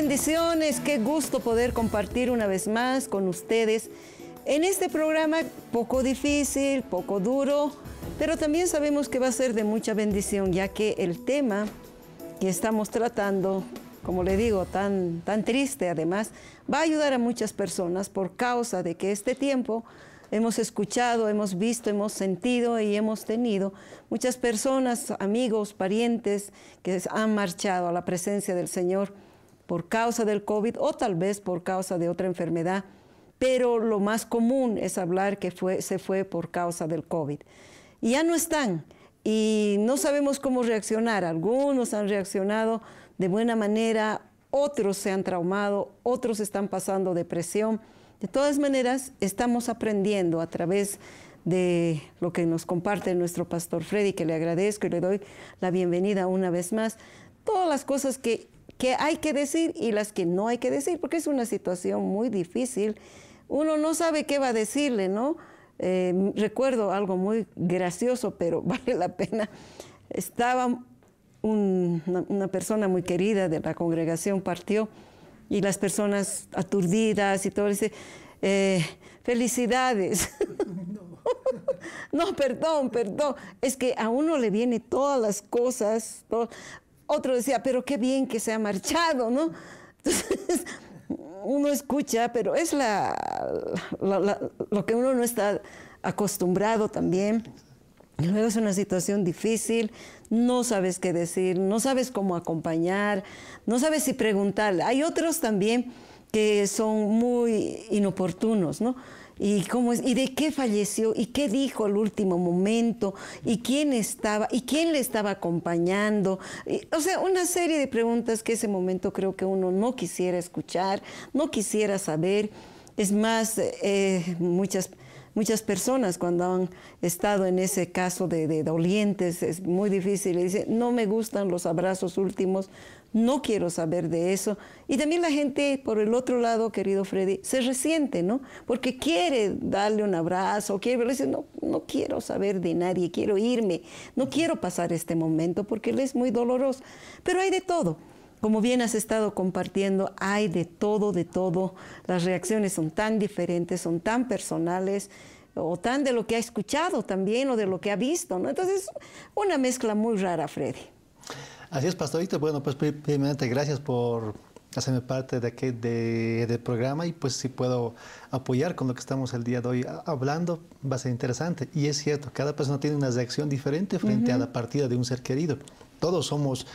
bendiciones, qué gusto poder compartir una vez más con ustedes en este programa poco difícil, poco duro, pero también sabemos que va a ser de mucha bendición, ya que el tema que estamos tratando, como le digo, tan, tan triste además, va a ayudar a muchas personas por causa de que este tiempo hemos escuchado, hemos visto, hemos sentido y hemos tenido muchas personas, amigos, parientes que han marchado a la presencia del Señor por causa del COVID o tal vez por causa de otra enfermedad, pero lo más común es hablar que fue, se fue por causa del COVID. ya no están y no sabemos cómo reaccionar. Algunos han reaccionado de buena manera, otros se han traumado, otros están pasando depresión. De todas maneras, estamos aprendiendo a través de lo que nos comparte nuestro pastor Freddy, que le agradezco y le doy la bienvenida una vez más, todas las cosas que que hay que decir y las que no hay que decir, porque es una situación muy difícil. Uno no sabe qué va a decirle, ¿no? Eh, recuerdo algo muy gracioso, pero vale la pena. Estaba una, persona muy querida de la congregación, partió, y las personas aturdidas y todo, dice, eh, felicidades. No. perdón, perdón. Es que a uno le vienen todas las cosas, otro decía, pero qué bien que se ha marchado, ¿no? Entonces, uno escucha, pero es la, lo que uno no está acostumbrado también. luego es una situación difícil, no sabes qué decir, no sabes cómo acompañar, no sabes si preguntar. Hay otros también que son muy inoportunos, ¿no? y cómo es, y de qué falleció y qué dijo el último momento y quién estaba y quién le estaba acompañando. o sea, una serie de preguntas que ese momento creo que uno no quisiera escuchar, no quisiera saber. Es más, eh, muchas muchas personas cuando han estado en ese caso de, dolientes, es muy difícil, y dicen, no me gustan los abrazos últimos, no quiero saber de eso. Y también la gente, por el otro lado, querido Freddy, se resiente, ¿no? Porque quiere darle un abrazo, quiere, no, no quiero saber de nadie, quiero irme, no quiero pasar este momento porque es muy doloroso. Pero hay de todo. Como bien has estado compartiendo, hay de todo, de todo. Las reacciones son tan diferentes, son tan personales o tan de lo que ha escuchado también o de lo que ha visto, ¿no? Entonces, una mezcla muy rara, Freddy. Así es, pastorito. Bueno, pues primeramente gracias por hacerme parte de aquí del programa y pues si puedo apoyar con lo que estamos el día de hoy hablando, va a ser interesante. Y es cierto, cada persona tiene una reacción diferente frente a la partida de un ser querido. Todos somos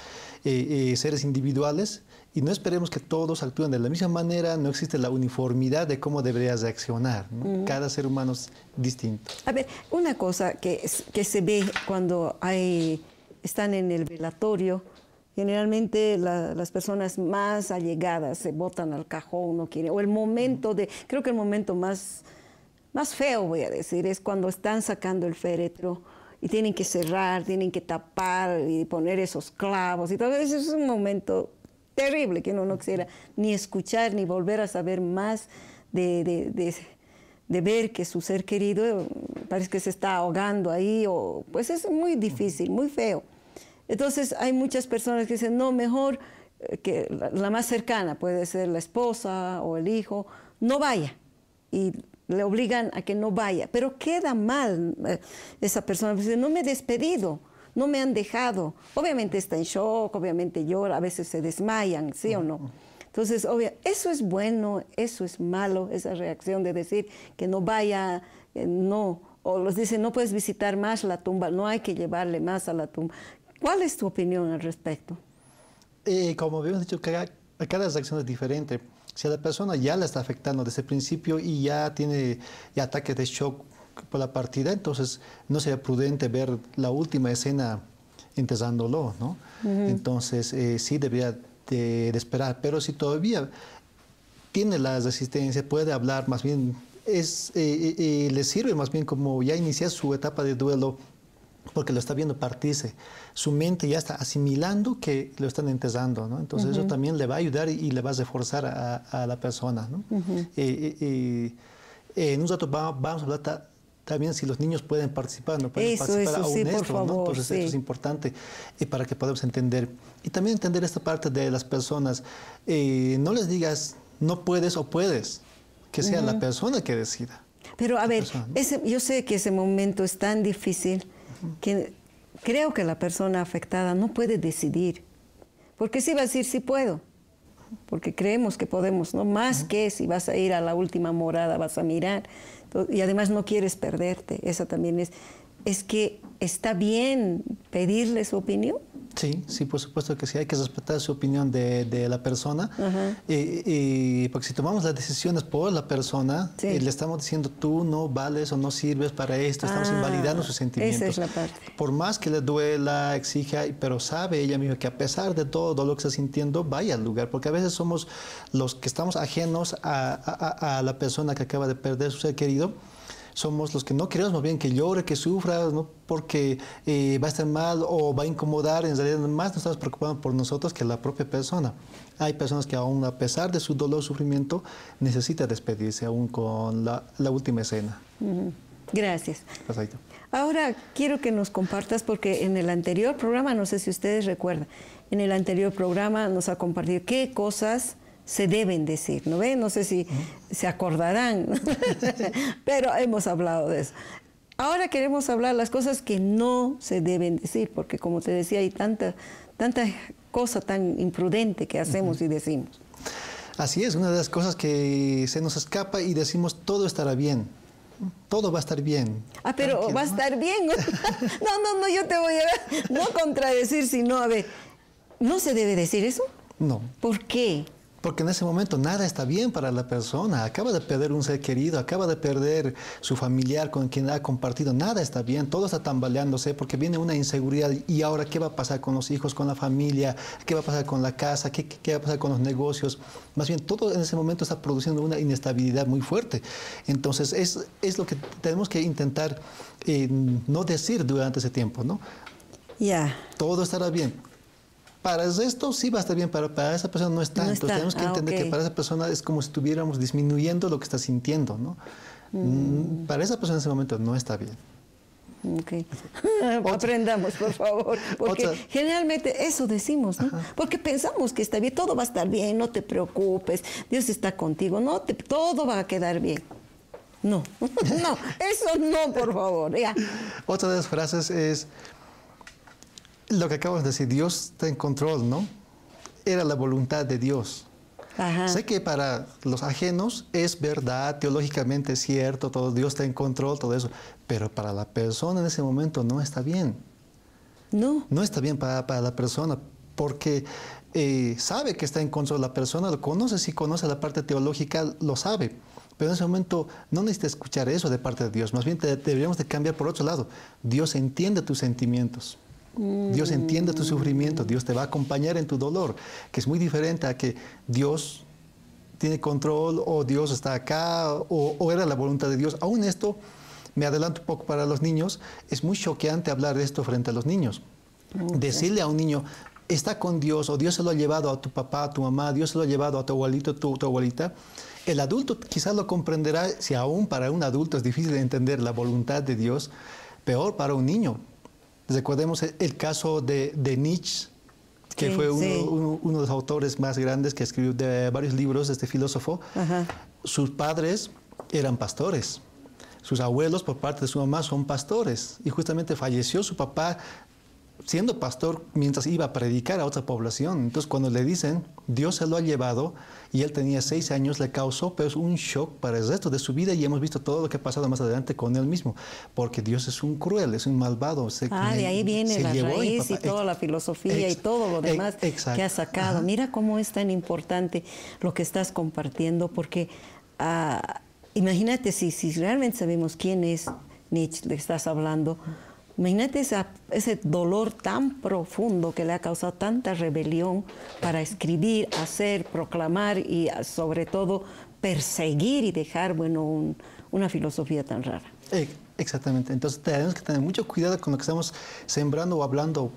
eh, eh, seres individuales y no esperemos que todos actúen de la misma manera, no existe la uniformidad de cómo deberías reaccionar. Cada ser humano es distinto. A ver, una cosa que, que se ve cuando hay, están en el velatorio, Generalmente las personas más allegadas se botan al cajón, no quiere o el momento de, creo que el momento más, más feo, voy a decir, es cuando están sacando el féretro y tienen que cerrar, tienen que tapar y poner esos clavos y todo eso es un momento terrible que uno no quisiera ni escuchar ni volver a saber más de, de, de, ver que su ser querido parece que se está ahogando ahí o pues es muy difícil, muy feo. Entonces hay muchas personas que dicen, no, mejor eh, que la, más cercana puede ser la esposa o el hijo, no vaya. Y le obligan a que no vaya, pero queda mal eh, esa persona, pues, dice, no me he despedido, no me han dejado. Obviamente está en shock, obviamente llora, a veces se desmayan, ¿sí o no? Entonces, eso es bueno, eso es malo, esa reacción de decir que no vaya, eh, no, o los dicen, no puedes visitar más la tumba, no hay que llevarle más a la tumba. ¿Cuál es tu opinión al respecto? Eh, como habíamos dicho, cada, cada reacción es diferente. Si a la persona ya la está afectando desde el principio y ya tiene ataques de shock por la partida, entonces no sería prudente ver la última escena entesándolo, Entonces eh, sí debería de, esperar, pero si todavía tiene la resistencia, puede hablar más bien, es, eh, eh, le sirve más bien como ya iniciar su etapa de duelo porque lo está viendo partirse. Su mente ya está asimilando que lo están entesando, ¿no? Entonces eso también le va a ayudar y, le va a reforzar a, la persona, ¿no? Eh, eh, eh, en un rato vamos, a hablar también si los niños pueden participar, no pueden eso, participar eso, ¿no? Entonces eso es importante para que podamos entender. Y también entender esta parte de las personas. no les digas no puedes o puedes, que sea la persona que decida. Pero a ver, yo sé que ese momento es tan difícil creo que la persona afectada no puede decidir. Porque sí va a decir, sí puedo, porque creemos que podemos, ¿no? Más que si vas a ir a la última morada, vas a mirar, y además no quieres perderte, esa también es. Es que está bien pedirle su opinión, Sí, sí, por supuesto que sí, hay que respetar su opinión de, de la persona. y, y, porque si tomamos las decisiones por la persona, y eh, le estamos diciendo tú no vales o no sirves para esto, estamos ah, invalidando sus sentimientos. Por más que le duela, exija, pero sabe ella misma que a pesar de todo, lo que está sintiendo, vaya al lugar, porque a veces somos los que estamos ajenos a la persona que acaba de perder su ser querido somos los que no queremos más bien que llore, que sufra, ¿no? porque eh, va a estar mal o va a incomodar, en realidad más nos estamos preocupando por nosotros que la propia persona. Hay personas que aún a pesar de su dolor, sufrimiento, necesita despedirse aún con la, última escena. Gracias. Ahora quiero que nos compartas, porque en el anterior programa, no sé si ustedes recuerdan, en el anterior programa nos ha compartido qué cosas se deben decir, ¿no ve? No sé si se acordarán, pero hemos hablado de eso. Ahora queremos hablar las cosas que no se deben decir, porque como te decía, hay tanta, tanta cosa tan imprudente que hacemos y decimos. Así es, una de las cosas que se nos escapa y decimos todo estará bien. Todo va a estar bien. Ah, pero va a estar bien. no, no, no, yo te voy a no contradecir, sino a ver, ¿no se debe decir eso? No. ¿Por qué? Porque en ese momento nada está bien para la persona. Acaba de perder un ser querido, acaba de perder su familiar con quien ha compartido. Nada está bien, todo está tambaleándose porque viene una inseguridad. ¿Y ahora qué va a pasar con los hijos, con la familia? ¿Qué va a pasar con la casa? ¿Qué, va a pasar con los negocios? Más bien, todo en ese momento está produciendo una inestabilidad muy fuerte. Entonces, es, lo que tenemos que intentar eh, no decir durante ese tiempo, ¿no? Ya. Todo estará bien para esto sí va a estar bien, para, para esa persona no es tanto. tenemos que ah, entender que para esa persona es como si estuviéramos disminuyendo lo que está sintiendo, ¿no? Mm. Para esa persona en ese momento no está bien. Aprendamos, por favor. Porque generalmente eso decimos, ¿no? Porque pensamos que está bien, todo va a estar bien, no te preocupes, Dios está contigo, no todo va a quedar bien. No, no, eso no, por favor. Otra de las frases es, lo que acabas de decir, Dios está en control, ¿no? Era la voluntad de Dios. Sé que para los ajenos es verdad, teológicamente es cierto, todo Dios está en control, todo eso, pero para la persona en ese momento no está bien. No. No está bien para, la persona, porque eh, sabe que está en control la persona, lo conoce, si conoce la parte teológica, lo sabe. Pero en ese momento no necesita escuchar eso de parte de Dios, más bien deberíamos de cambiar por otro lado. Dios entiende tus sentimientos. Dios entiende tu sufrimiento, Dios te va a acompañar en tu dolor, que es muy diferente a que Dios tiene control o Dios está acá o, era la voluntad de Dios. Aún esto, me adelanto un poco para los niños, es muy choqueante hablar de esto frente a los niños. Decirle a un niño, está con Dios o Dios se lo ha llevado a tu papá, a tu mamá, Dios se lo ha llevado a tu abuelito, tu, tu abuelita, el adulto quizás lo comprenderá si aún para un adulto es difícil entender la voluntad de Dios, peor para un niño, Recordemos el caso de, de Nietzsche, que fue uno, de los autores más grandes que escribió varios libros, de este filósofo. Sus padres eran pastores. Sus abuelos, por parte de su mamá, son pastores. Y justamente falleció su papá siendo pastor mientras iba a predicar a otra población. Entonces cuando le dicen, Dios se lo ha llevado y él tenía seis años, le causó pues un shock para el resto de su vida y hemos visto todo lo que ha pasado más adelante con él mismo, porque Dios es un cruel, es un malvado. Se, ah, de ahí viene la raíz y, toda la filosofía y todo lo demás que ha sacado. Mira cómo es tan importante lo que estás compartiendo, porque ah, imagínate si, si realmente sabemos quién es Nietzsche, le estás hablando Imagínate ese dolor tan profundo que le ha causado tanta rebelión para escribir, hacer, proclamar y ah, sobre todo perseguir y dejar bueno, una filosofía tan rara. Eh, exactamente, entonces tenemos que tener mucho cuidado con lo que estamos sembrando o hablando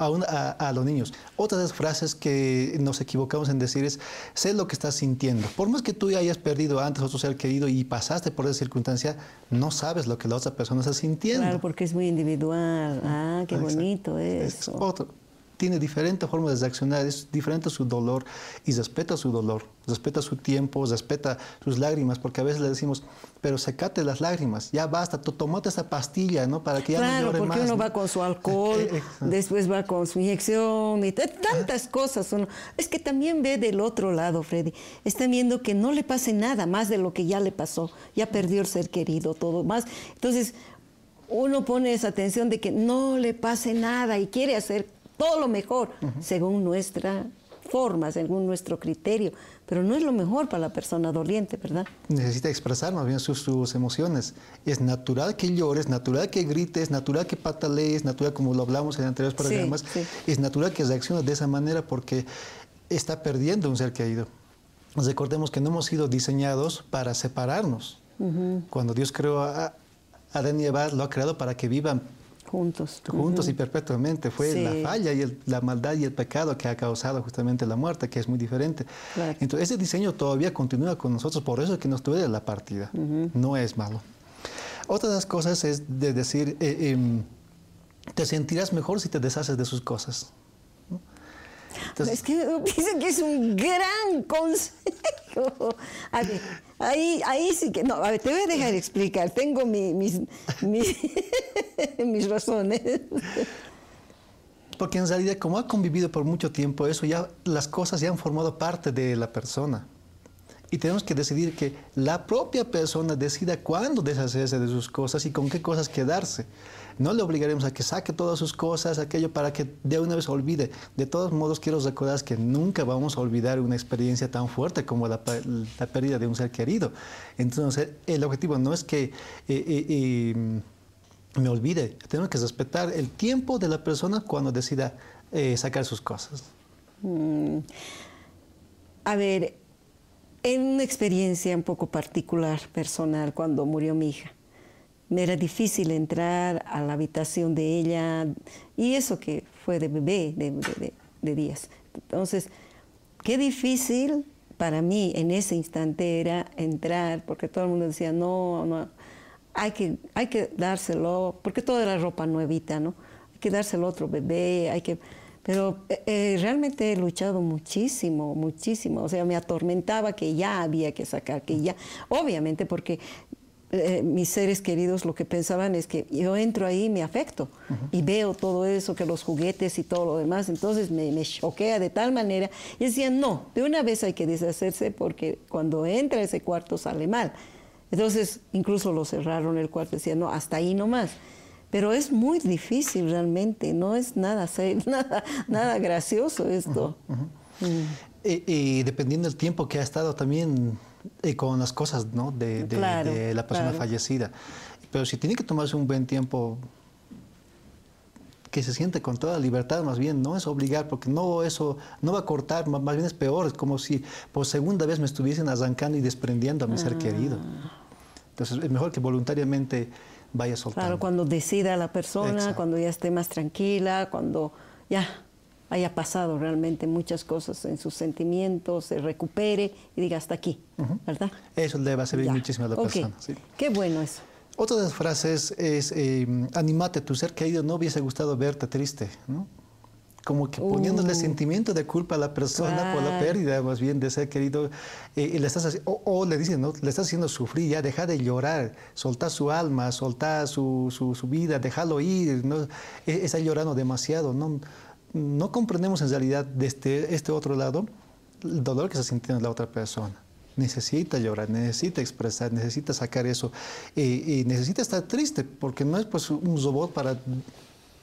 a, a, los niños. Otra de las frases que nos equivocamos en decir es, sé lo que estás sintiendo. Por más que tú hayas perdido antes a tu ser querido y pasaste por esa circunstancia, no sabes lo que la otra persona está sintiendo. Claro, porque es muy individual. Ah, qué bonito eso. Es tiene diferentes formas de reaccionar, es diferente su dolor y respeta su dolor, respeta su tiempo, respeta sus lágrimas, porque a veces le decimos, pero secate las lágrimas, ya basta, tomate esa pastilla, ¿no? Para que ya no llore porque uno va con su alcohol, después va con su inyección y ah. tantas cosas. Uno. Es que también ve del otro lado, Freddy, está viendo que no le pase nada más de lo que ya le pasó, ya perdió el ser querido, todo más. Entonces, uno pone esa atención de que no le pase nada y quiere hacer todo lo mejor, según nuestra forma, según nuestro criterio, pero no es lo mejor para la persona doliente, ¿verdad? Necesita expresar más bien sus, emociones. Es natural que llores, natural que grites, natural que patalees, natural como lo hablamos en anteriores programas, es natural que reacciones de esa manera porque está perdiendo un ser querido. Recordemos que no hemos sido diseñados para separarnos. Cuando Dios creó a Adán y Eva, lo ha creado para que vivan Juntos. Juntos y perpetuamente. Fue la falla y la maldad y el pecado que ha causado justamente la muerte, que es muy diferente. Entonces, ese diseño todavía continúa con nosotros, por eso es que nos duele la partida. No es malo. Otra de las cosas es de decir, eh, em, te sentirás mejor si te deshaces de sus cosas es que dicen que es un gran consejo. A ver, ahí, ahí sí que. No, a ver, te voy a dejar explicar. Tengo mis, mis razones. Porque en realidad, como ha convivido por mucho tiempo eso, ya las cosas ya han formado parte de la persona. Y tenemos que decidir que la propia persona decida cuándo deshacerse de sus cosas y con qué cosas quedarse. No le obligaremos a que saque todas sus cosas, aquello para que de una vez olvide. De todos modos, quiero recordar que nunca vamos a olvidar una experiencia tan fuerte como la, pérdida de un ser querido. Entonces, el objetivo no es que... Eh, eh, em, me olvide. Tenemos que respetar el tiempo de la persona cuando decida eh, sacar sus cosas. Mm. A ver, en una experiencia un poco particular, personal, cuando murió mi hija, me era difícil entrar a la habitación de ella y eso que fue de bebé, de, días. Entonces, qué difícil para mí en ese instante era entrar, porque todo el mundo decía, no, no, hay que, hay que dárselo, porque toda la ropa nuevita, ¿no? Hay que dárselo a otro bebé, hay que... Pero eh, eh, realmente he luchado muchísimo, muchísimo. O sea, me atormentaba que ya había que sacar, que ya, obviamente, porque eh, mis seres queridos lo que pensaban es que yo entro ahí y me afecto y veo todo eso, que los juguetes y todo lo demás, entonces me, choquea de tal manera. Y decían, no, de una vez hay que deshacerse porque cuando entra ese cuarto sale mal. Entonces, incluso lo cerraron el cuarto, decían, no, hasta ahí nomás. más pero es muy difícil realmente, no es nada, nada, nada gracioso esto. Mm. Y, dependiendo del tiempo que ha estado también eh, con las cosas ¿no? de, la persona fallecida. Pero si tiene que tomarse un buen tiempo, que se siente con toda libertad, más bien, no es obligar, porque no eso no va a cortar, más bien es peor, es como si por segunda vez me estuviesen arrancando y desprendiendo a mi ser querido. Ah. Entonces es mejor que voluntariamente vaya soltando. Claro, cuando decida la persona, cuando ya esté más tranquila, cuando ya haya pasado realmente muchas cosas en sus sentimientos, se recupere y diga hasta aquí, ¿verdad? Eso le va a servir muchísimo a la persona. Sí. Qué bueno eso. Otra de las frases es, eh, em, animate, tu ser querido no hubiese gustado verte triste, ¿no? como que poniéndole oh. sentimiento de culpa a la persona por la pérdida, más bien de ser querido, eh, le estás, o, le dicen, ¿no? le estás haciendo sufrir, ya deja de llorar, solta su alma, solta su, vida, déjalo ir, ¿no? E, está llorando demasiado, ¿no? no comprendemos en realidad desde este, este otro lado el dolor que se siente en la otra persona. Necesita llorar, necesita expresar, necesita sacar eso, eh, y necesita estar triste, porque no es pues un robot para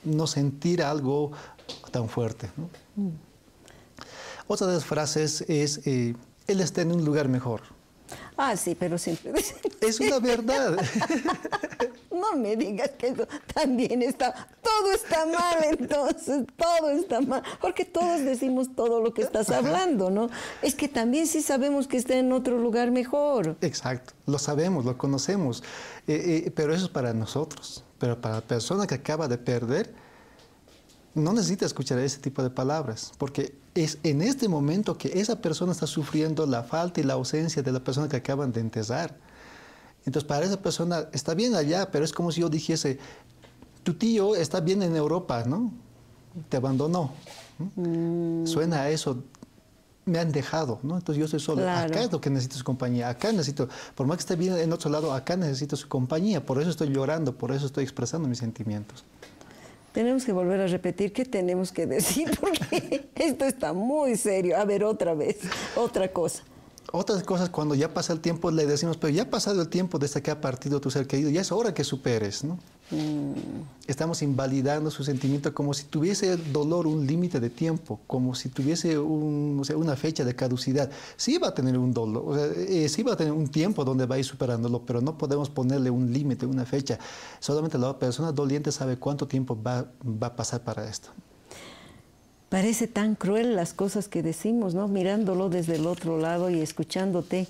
no sentir algo, tan fuerte. ¿no? Otra de las frases es, eh, él está en un lugar mejor. Ah, sí, pero siempre... Es una verdad. no me digas que también está... Todo está mal entonces, todo está mal. Porque todos decimos todo lo que estás hablando, ¿no? Es que también sí sabemos que está en otro lugar mejor. Exacto, lo sabemos, lo conocemos. Eh, eh, pero eso es para nosotros. Pero para la persona que acaba de perder, no necesita escuchar ese tipo de palabras, porque es en este momento que esa persona está sufriendo la falta y la ausencia de la persona que acaban de enterrar. Entonces, para esa persona está bien allá, pero es como si yo dijese, tu tío está bien en Europa, ¿no? Te abandonó. Mm. Suena a eso, me han dejado, ¿no? Entonces yo estoy solo. Acá es lo que necesito su compañía, acá necesito, por más que esté bien en otro lado, acá necesito su compañía, por eso estoy llorando, por eso estoy expresando mis sentimientos. Tenemos que volver a repetir qué tenemos que decir, porque esto está muy serio. A ver, otra vez, otra cosa. Otras cosas, cuando ya pasa el tiempo, le decimos, pero ya ha pasado el tiempo desde que ha partido tu ser querido, ya es hora que superes, ¿no? Mm. Estamos invalidando su sentimiento como si tuviese el dolor un límite de tiempo, como si tuviese una fecha de caducidad. Sí va a tener un dolor, eh, sí va a tener un tiempo donde va a ir superándolo, pero no podemos ponerle un límite, una fecha. Solamente la persona doliente sabe cuánto tiempo va, va a pasar para esto. Parece tan cruel las cosas que decimos, ¿no? Mirándolo desde el otro lado y escuchándote,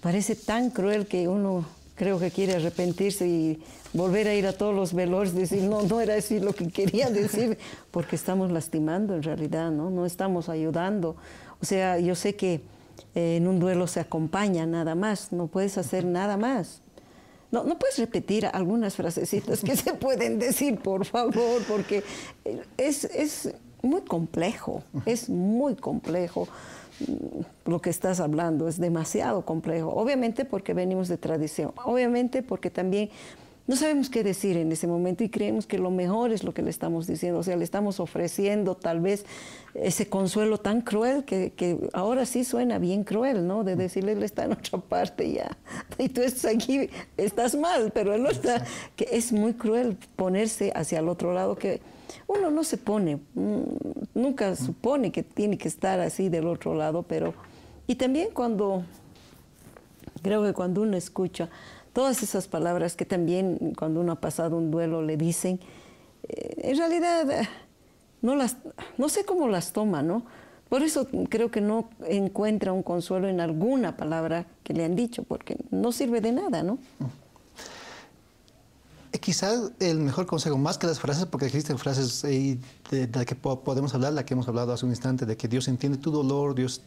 parece tan cruel que uno creo que quiere arrepentirse y volver a ir a todos los velores y decir, no, no era así lo que quería decir, porque estamos lastimando en realidad, ¿no? No estamos ayudando. O sea, yo sé que eh, en un duelo se acompaña nada más, no puedes hacer nada más. No, no puedes repetir algunas frasecitas que se pueden decir, por favor, porque eh, es, es muy complejo, es muy complejo mm, lo que estás hablando, es demasiado complejo, obviamente porque venimos de tradición, obviamente porque también no sabemos qué decir en ese momento y creemos que lo mejor es lo que le estamos diciendo, o sea, le estamos ofreciendo tal vez ese consuelo tan cruel que, ahora sí suena bien cruel, ¿no? De decirle, él está en otra parte ya, y tú estás aquí, estás mal, pero él no está, que es muy cruel ponerse hacia el otro lado que... Uno no se pone, mm, nunca supone que tiene que estar así del otro lado, pero... Y también cuando, creo que cuando uno escucha, todas esas palabras que también cuando uno ha pasado un duelo le dicen, eh, en realidad eh, no, las, no sé cómo las toma, ¿no? Por eso creo que no encuentra un consuelo en alguna palabra que le han dicho, porque no sirve de nada, ¿no? Mm. Eh, Quizás el mejor consejo, más que las frases, porque existen frases de, las que podemos hablar, la que hemos hablado hace un instante, de que Dios entiende tu dolor, Dios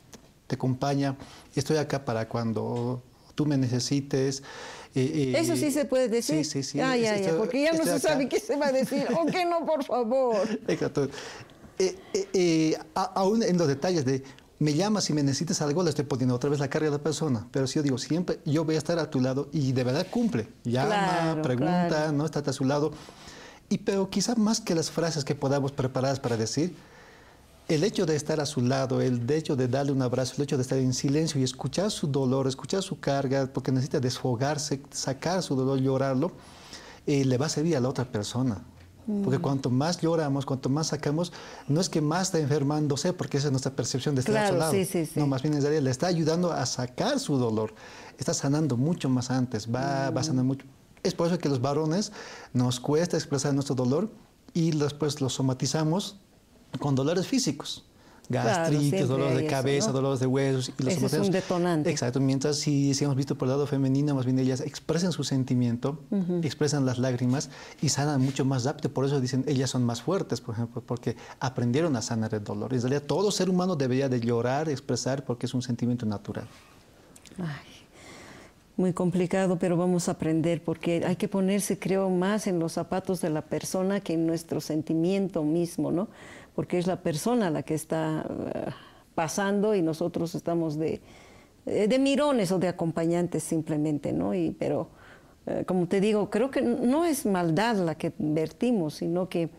te acompaña, estoy acá para cuando tú me necesites. Eh, eh, Eso sí se puede decir. Sí, sí, sí. Ah, ya, este, ya, porque ya no este se sabe qué se va a decir o qué no, por favor. Exacto. Eh, aún en los detalles de me llamas si me necesitas algo, le estoy poniendo otra vez la carga a la persona. Pero si yo digo siempre, yo voy a estar a tu lado y de verdad cumple. Llama, pregunta, ¿no? Estate a su lado. Y pero quizá más que las frases que podamos preparadas para decir, el hecho de estar a su lado, el hecho de darle un abrazo, el hecho de estar en silencio y escuchar su dolor, escuchar su carga, porque necesita desfogarse, sacar su dolor, llorarlo, eh, le va a servir a la otra persona. Porque mm. cuanto más lloramos, cuanto más sacamos, no es que más está enfermándose, porque esa es nuestra percepción de estar a su lado. No, más bien le está ayudando a sacar su dolor. Está sanando mucho más antes, va, a va sanando mm. mucho. Es por eso que los varones nos cuesta expresar nuestro dolor y después lo somatizamos con dolores físicos. Gastritis, dolor dolores de cabeza, dolor dolores de huesos. Y los Ese es un detonante. Exacto. Mientras si, si, hemos visto por el lado femenino, más bien ellas expresan su sentimiento, expresan las lágrimas y sanan mucho más rápido. Por eso dicen, ellas son más fuertes, por ejemplo, porque aprendieron a sanar el dolor. Y en realidad todo ser humano debería de llorar, expresar, porque es un sentimiento natural. Ay muy complicado, pero vamos a aprender porque hay que ponerse, creo, más en los zapatos de la persona que en nuestro sentimiento mismo, ¿no? porque es la persona la que está eh, pasando y nosotros estamos eh, de, mirones o de acompañantes simplemente, ¿no? Y, pero, eh, como te digo, creo que no es maldad la que vertimos, sino que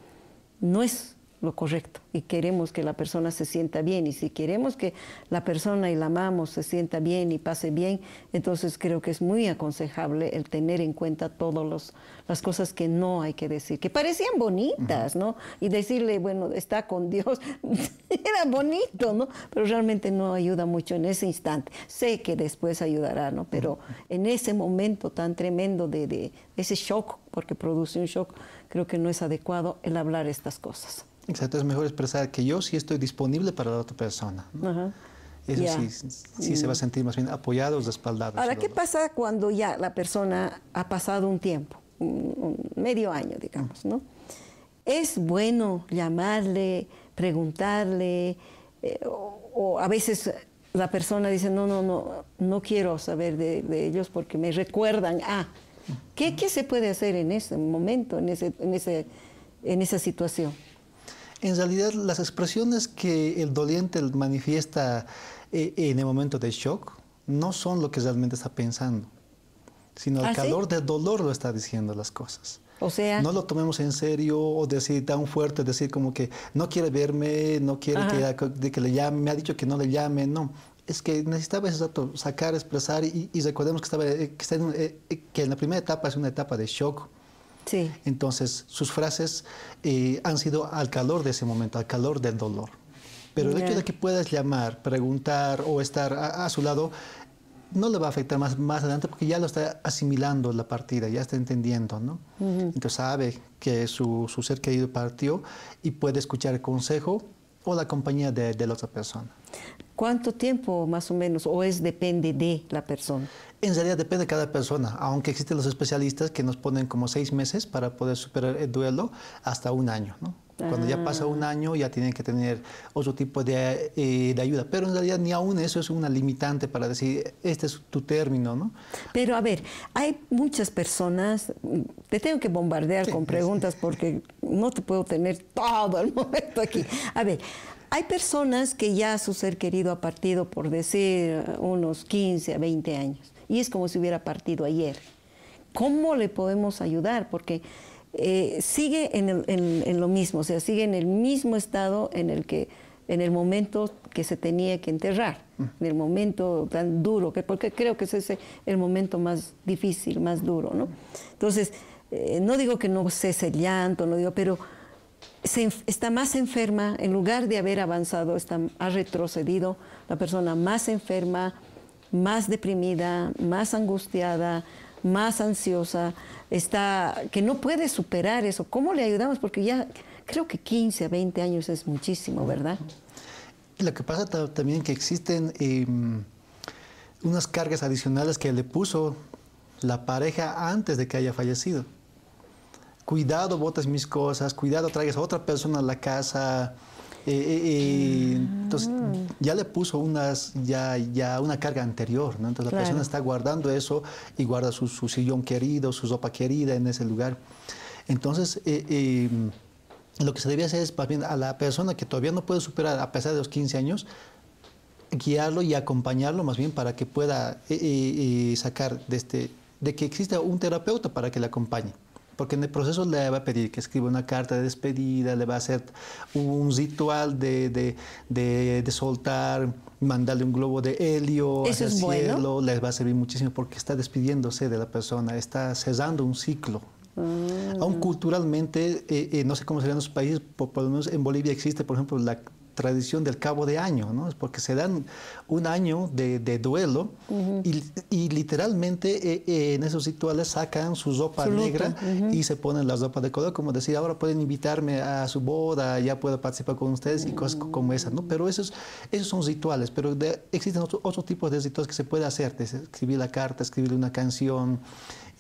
no es lo correcto y queremos que la persona se sienta bien y si queremos que la persona y la amamos se sienta bien y pase bien, entonces creo que es muy aconsejable el tener en cuenta todas las cosas que no hay que decir, que parecían bonitas, ¿no? Y decirle, bueno, está con Dios, era bonito, ¿no? Pero realmente no ayuda mucho en ese instante. Sé que después ayudará, ¿no? Pero en ese momento tan tremendo de, de ese shock, porque produce un shock, creo que no es adecuado el hablar estas cosas. Exacto, es mejor expresar que yo sí estoy disponible para la otra persona. Eso sí, sí se va a sentir más bien apoyado, respaldado. Ahora, ¿qué pasa cuando ya la persona ha pasado un tiempo, medio año, digamos, ¿no? Es bueno llamarle, preguntarle, eh, o, a veces la persona dice, no, no, no, no quiero saber de, ellos porque me recuerdan Ah, ¿Qué, se puede hacer en ese momento, en, ese, en, en esa situación? en realidad las expresiones que el doliente manifiesta eh, en el momento de shock no son lo que realmente está pensando, sino el ¿Ah, calor del dolor lo está diciendo las cosas. O sea, no lo tomemos en serio o decir tan fuerte, decir como que no quiere verme, no quiere que, que, le llame, me ha dicho que no le llame, no. Es que necesitaba ese dato sacar, expresar y, recordemos que, eh, está eh, que en la primera etapa es una etapa de shock entonces, sus frases eh, han sido al calor de ese momento, al calor del dolor. Pero el hecho de que puedas llamar, preguntar o estar a, su lado, no le va a afectar más, más adelante porque ya lo está asimilando la partida, ya está entendiendo, ¿no? Entonces sabe que su, su, ser querido partió y puede escuchar el consejo o la compañía de, la otra persona. ¿Cuánto tiempo más o menos? ¿O es depende de la persona? En realidad depende de cada persona, aunque existen los especialistas que nos ponen como seis meses para poder superar el duelo hasta un año. ¿no? Cuando ya pasa un ah. año ya tienen que tener otro tipo eh, de, ayuda. Pero en realidad ni aún eso es una limitante para decir, este es tu término, ¿no? Pero a ver, hay muchas personas, te tengo que bombardear con preguntas porque no te puedo tener todo el momento aquí. A ver, hay personas que ya su ser querido ha partido, por decir, unos 15 a 20 años, y es como si hubiera partido ayer. ¿Cómo le podemos ayudar? Porque eh, sigue en, lo mismo, o sea, sigue en el mismo estado en el que en el momento que se tenía que enterrar, en el momento tan duro, que, porque creo que ese es el momento más difícil, más duro, ¿no? Entonces, eh, no digo que no cese el llanto, no digo, pero se, está más enferma, en lugar de haber avanzado, está, ha retrocedido la persona más enferma, más deprimida, más angustiada, más ansiosa, está, que no puede superar eso. ¿Cómo le ayudamos? Porque ya creo que 15 a 20 años es muchísimo, ¿verdad? Lo que pasa también que existen em, unas cargas adicionales que le puso la pareja antes de que haya fallecido. Cuidado, botas mis cosas, cuidado, traigas a otra persona a la casa eh, eh, eh, entonces mm. ya le puso unas, ya, ya una carga anterior, Entonces la persona está guardando eso y guarda su, sillón querido, su sopa querida en ese lugar. Entonces, lo que se debía hacer es más bien a la persona que todavía no puede superar a pesar de los 15 años, guiarlo y acompañarlo más bien para que pueda sacar de, este, de que exista un terapeuta para que le acompañe porque en el proceso le va a pedir que escriba una carta de despedida, le va a hacer un ritual de, soltar, mandarle un globo de helio cielo, bueno. les va a servir muchísimo porque está despidiéndose de la persona, está cesando un ciclo. Ah. Aún culturalmente, eh, eh, no sé cómo serían los países, por, lo menos en Bolivia existe, por ejemplo, la tradición del cabo de año, ¿no? Es porque se dan un año de, duelo y, literalmente eh, eh, en esos rituales sacan su ropa negra y se ponen las ropas de color, como decir, ahora pueden invitarme a su boda, ya puedo participar con ustedes y cosas mm. como esas, ¿no? Pero esos, esos son rituales, pero existen otros tipos de rituales que se puede hacer, escribir la carta, escribir una canción,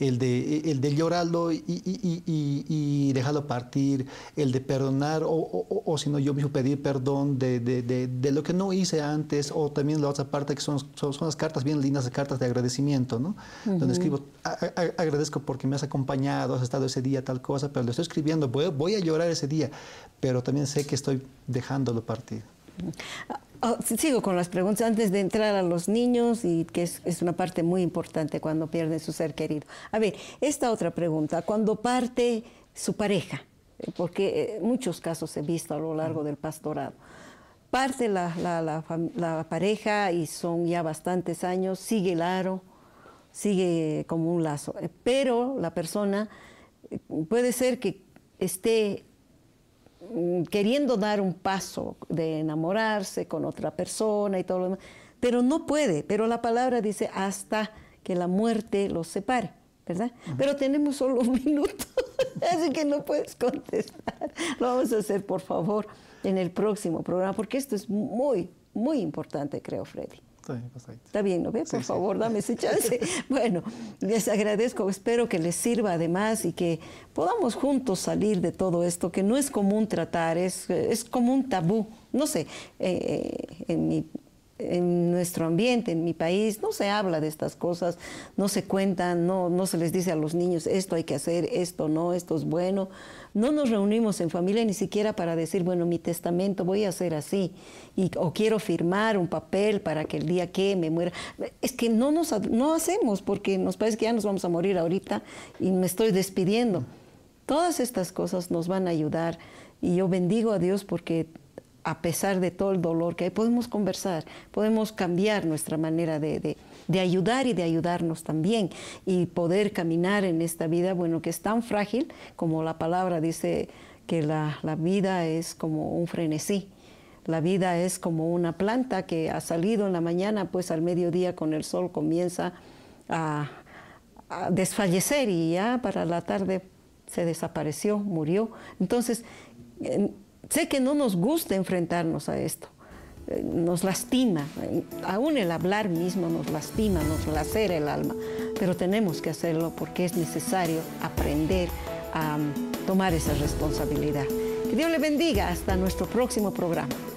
el de, el de llorarlo y, y, dejarlo partir, el de perdonar, o, si no, yo mismo pedir perdón de, lo que no hice antes, o también la otra parte que son, son, las cartas bien lindas, de cartas de agradecimiento, ¿no? Donde escribo, agradezco porque me has acompañado, has estado ese día, tal cosa, pero lo estoy escribiendo, voy a llorar ese día, pero también sé que estoy dejándolo partir. Ah, sigo con las preguntas antes de entrar a los niños y que es, una parte muy importante cuando pierden su ser querido. A ver, esta otra pregunta, cuando parte su pareja, eh, porque eh, muchos casos he visto a lo largo del pastorado, parte la pareja y son ya bastantes años, sigue el aro, sigue como un lazo, eh, pero la persona puede ser que esté Mm, queriendo dar un paso de enamorarse con otra persona y todo lo demás, pero no puede, pero la palabra dice hasta que la muerte los separe, ¿verdad? Pero tenemos solo un minuto, así que no puedes contestar. Lo vamos a hacer, por favor, en el próximo programa, porque esto es muy, muy importante, creo, Freddy. Pues, está bien, ¿no Por favor, dame ese chance. bueno, les agradezco, espero que les sirva además y que podamos juntos salir de todo esto, que no es común tratar, es, es como un tabú. No sé, eh, eh, en mi en nuestro ambiente, en mi país, no se habla de estas cosas, no se cuentan, no, no se les dice a los niños esto hay que hacer, esto no, esto es bueno. No nos reunimos en familia ni siquiera para decir, bueno, mi testamento voy a hacer así, y, o quiero firmar un papel para que el día que me muera. Es que no, nos, no hacemos porque nos parece que ya nos vamos a morir ahorita y me estoy despidiendo. Todas estas cosas nos van a ayudar y yo bendigo a Dios porque a pesar de todo el dolor que hay, podemos conversar, podemos cambiar nuestra manera de, ayudar y de ayudarnos también y poder caminar en esta vida, bueno, que es tan frágil como la palabra dice que la, vida es como un frenesí. La vida es como una planta que ha salido en la mañana, pues al mediodía con el sol comienza a, a desfallecer y ya para la tarde se desapareció, murió. Entonces, Sé que no nos gusta enfrentarnos a esto, eh, nos lastima, aún el hablar mismo nos lastima, nos lacera el alma, pero tenemos que hacerlo porque es necesario aprender a mm, tomar esa responsabilidad. Que Dios le bendiga hasta nuestro próximo programa.